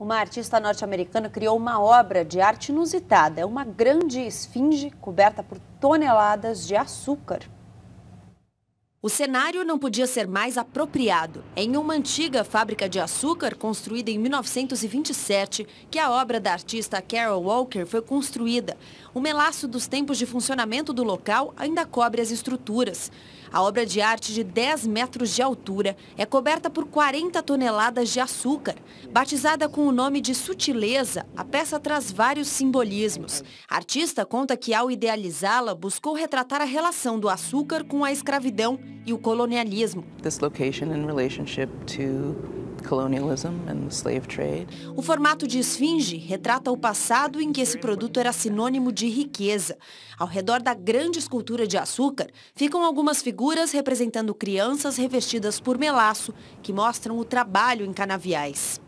uma artista norte-americana criou uma obra de arte inusitada. É uma grande esfinge coberta por toneladas de açúcar. O cenário não podia ser mais apropriado. É em uma antiga fábrica de açúcar construída em 1927 que a obra da artista Carol Walker foi construída. O melaço dos tempos de funcionamento do local ainda cobre as estruturas. A obra de arte de 10 metros de altura é coberta por 40 toneladas de açúcar. Batizada com o nome de Sutileza, a peça traz vários simbolismos. A artista conta que ao idealizá-la buscou retratar a relação do açúcar com a escravidão e o colonialismo. O formato de esfinge retrata o passado em que esse produto era sinônimo de riqueza. Ao redor da grande escultura de açúcar, ficam algumas figuras representando crianças revestidas por melaço, que mostram o trabalho em canaviais.